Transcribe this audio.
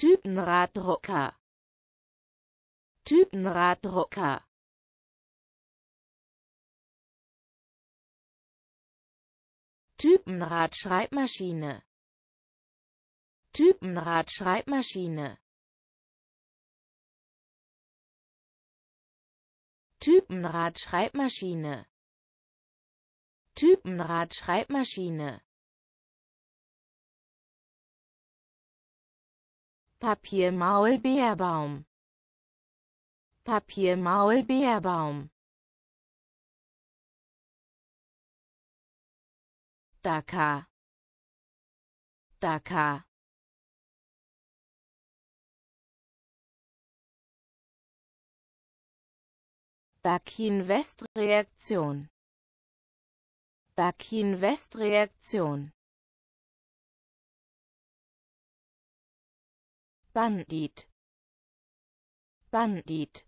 Typenraddrucker Typenraddrucker Typenradschreibmaschine Typenradschreibmaschine Typenradschreibmaschine Typenradschreibmaschine typenrad Papiermaulbeerbaum Papiermaulbeerbaum Dakar Dakar Dakin-West-Reaktion Dakin-West-Reaktion Bandit Bandit